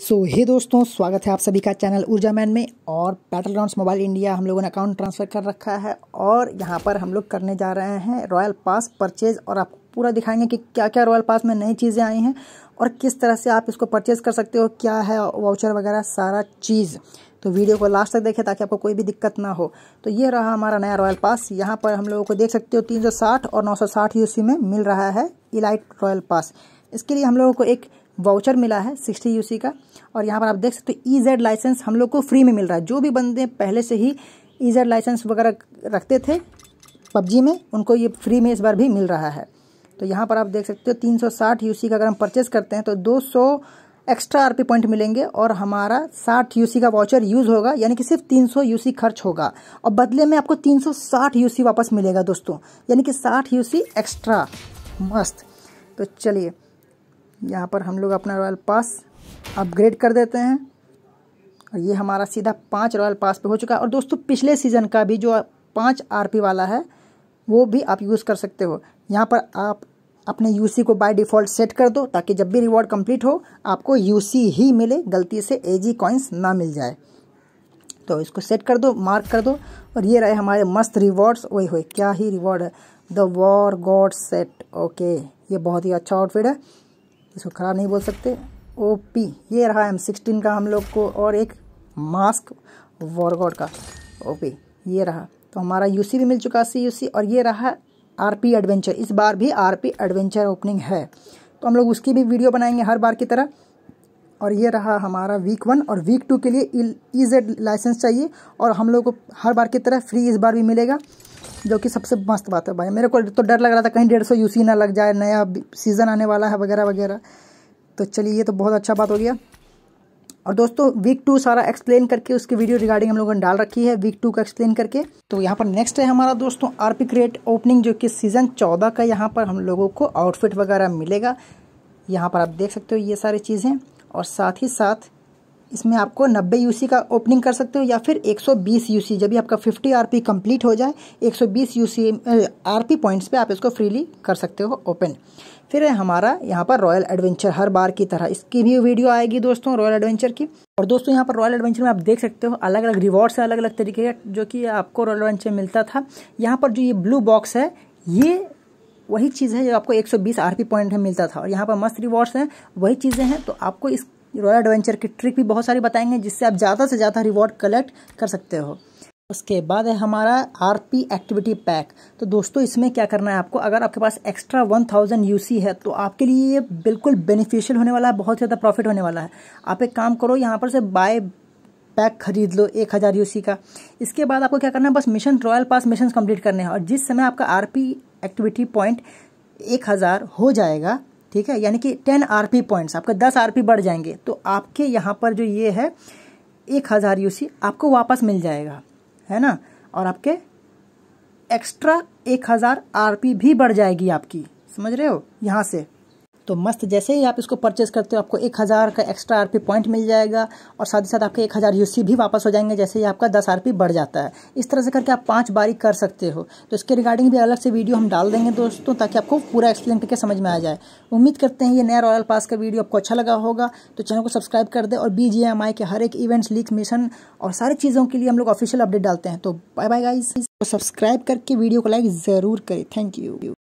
सो so, हे दोस्तों स्वागत है आप सभी का चैनल ऊर्जा मैन में और बैटल ग्राउंड मोबाइल इंडिया हम लोगों ने अकाउंट ट्रांसफ़र कर रखा है और यहाँ पर हम लोग करने जा रहे हैं रॉयल पास परचेज़ और आपको पूरा दिखाएंगे कि क्या क्या रॉयल पास में नई चीज़ें आई हैं और किस तरह से आप इसको परचेज़ कर सकते हो क्या है वाउचर वगैरह सारा चीज़ तो वीडियो को लास्ट तक देखें ताकि आपको कोई भी दिक्कत ना हो तो ये रहा हमारा नया रॉयल पास यहाँ पर हम लोगों को देख सकते हो तीन और नौ सौ में मिल रहा है इलाइट रॉयल पास इसके लिए हम लोगों को एक वाउचर मिला है सिक्सटी यू का और यहाँ पर आप देख सकते हो ई जेड लाइसेंस हम लोग को फ्री में मिल रहा है जो भी बंदे पहले से ही ई जेड लाइसेंस वगैरह रखते थे पबजी में उनको ये फ्री में इस बार भी मिल रहा है तो यहाँ पर आप देख सकते हो तीन सौ साठ यूसी का अगर हम परचेस करते हैं तो दो सौ एक्स्ट्रा आरपी पॉइंट मिलेंगे और हमारा 60 यूसी का वाउचर यूज़ होगा यानी कि सिर्फ 300 यूसी खर्च होगा और बदले में आपको 360 यूसी वापस मिलेगा दोस्तों यानी कि 60 यूसी एक्स्ट्रा मस्त तो चलिए यहाँ पर हम लोग अपना रॉयल पास अपग्रेड कर देते हैं और ये हमारा सीधा पाँच रॉयल पास पे हो चुका है और दोस्तों पिछले सीज़न का भी जो पाँच आरपी वाला है वो भी आप यूज़ कर सकते हो यहाँ पर आप अपने यूसी को बाय डिफ़ॉल्ट सेट कर दो ताकि जब भी रिवॉर्ड कंप्लीट हो आपको यूसी ही मिले गलती से ए जी ना मिल जाए तो इसको सेट कर दो मार्क कर दो और ये रहे हमारे मस्त रिवॉर्ड्स वही हुए क्या ही रिवॉर्ड है the war god set okay ये बहुत ही अच्छा आउटफिट है इसको खराब नहीं बोल सकते ओ पी ये रहा एम सिक्सटीन का हम लोग को और एक मास्क वॉरगॉड का ओ पी ये रहा तो हमारा यू सी भी मिल चुका सी यू सी और ये रहा आर पी एडवेंचर इस बार भी आर पी एडवेंचर ओपनिंग है तो हम लोग उसकी भी वीडियो बनाएंगे हर बार की तरह और ये रहा हमारा वीक वन और वीक टू के लिए ई जेड लाइसेंस चाहिए और हम लोग को हर बार की तरह फ्री इस बार भी मिलेगा जो कि सबसे मस्त बात है भाई मेरे को तो डर लग रहा था कहीं डेढ़ सौ यू ना लग जाए नया सीज़न आने वाला है वगैरह वगैरह तो चलिए ये तो बहुत अच्छा बात हो गया और दोस्तों वीक टू सारा एक्सप्लेन करके उसकी वीडियो रिगार्डिंग हम लोगों ने डाल रखी है वीक टू का एक्सप्लेन करके तो यहाँ पर नेक्स्ट है हमारा दोस्तों आर पी क्रिएट ओपनिंग जो कि सीज़न चौदह का यहाँ पर हम लोगों को आउटफिट वगैरह मिलेगा यहाँ पर आप देख सकते हो ये सारी चीज़ें और साथ ही साथ इसमें आपको 90 यूसी का ओपनिंग कर सकते हो या फिर 120 यूसी जब भी आपका 50 आरपी कंप्लीट हो जाए 120 यूसी आरपी पॉइंट्स पे आप इसको फ्रीली कर सकते हो ओपन फिर है हमारा यहाँ पर रॉयल एडवेंचर हर बार की तरह इसकी भी वीडियो आएगी दोस्तों रॉयल एडवेंचर की और दोस्तों यहाँ पर रॉयल एडवेंचर में आप देख सकते हो अलग अलग रिवॉर्ड्स है अलग अलग तरीके का जो कि आपको रॉयल एडवेंचर मिलता था यहाँ पर जो ये ब्लू बॉक्स है ये वही चीज़ है जो आपको 120 आरपी पॉइंट में मिलता था और यहाँ पर मस्त रिवॉर्ड्स हैं वही चीज़ें हैं तो आपको इस रॉयल एडवेंचर की ट्रिक भी बहुत सारी बताएंगे जिससे आप ज़्यादा से ज़्यादा रिवॉर्ड कलेक्ट कर सकते हो उसके बाद है हमारा आर पी एक्टिविटी पैक तो दोस्तों इसमें क्या करना है आपको अगर आपके पास extra one thousand U C है तो आपके लिए ये बिल्कुल बेनिफिशियल होने वाला है बहुत ज़्यादा प्रॉफिट होने वाला है आप एक काम करो यहाँ पर से बाय पैक खरीद लो एक हज़ार यू का इसके बाद आपको क्या करना है बस mission royal pass mission complete करने हैं और जिस समय आपका आर पी एक्टिविटी पॉइंट एक हज़ार हो जाएगा ठीक है यानी कि टेन आर पॉइंट्स आपके दस आर पी बढ़ जाएंगे तो आपके यहाँ पर जो ये है एक हज़ार यू आपको वापस मिल जाएगा है ना और आपके एक्स्ट्रा एक हज़ार आर पी भी बढ़ जाएगी आपकी समझ रहे हो यहाँ से तो मस्त जैसे ही आप इसको परचेज़ करते हो आपको एक हज़ार का एक्स्ट्रा आर पॉइंट मिल जाएगा और साथ ही साथ आपके एक हज़ार यू भी वापस हो जाएंगे जैसे ही आपका दस आर बढ़ जाता है इस तरह से करके आप पाँच बारी कर सकते हो तो इसके रिगार्डिंग भी अलग से वीडियो हम डाल देंगे दोस्तों ताकि आपको पूरा एक्सप्लेन करके समझ में आ जाए उम्मीद करते हैं ये नया रॉयल पास का वीडियो आपको अच्छा लगा होगा तो चैनल को सब्सक्राइब कर दें और बी के हर एक इवेंट्स लीक मिशन और सारी चीज़ों के लिए हम लोग ऑफिशियल अपडेट डालते हैं तो बाय बाय गाइज सब्सक्राइब करके वीडियो को लाइक ज़रूर करें थैंक यू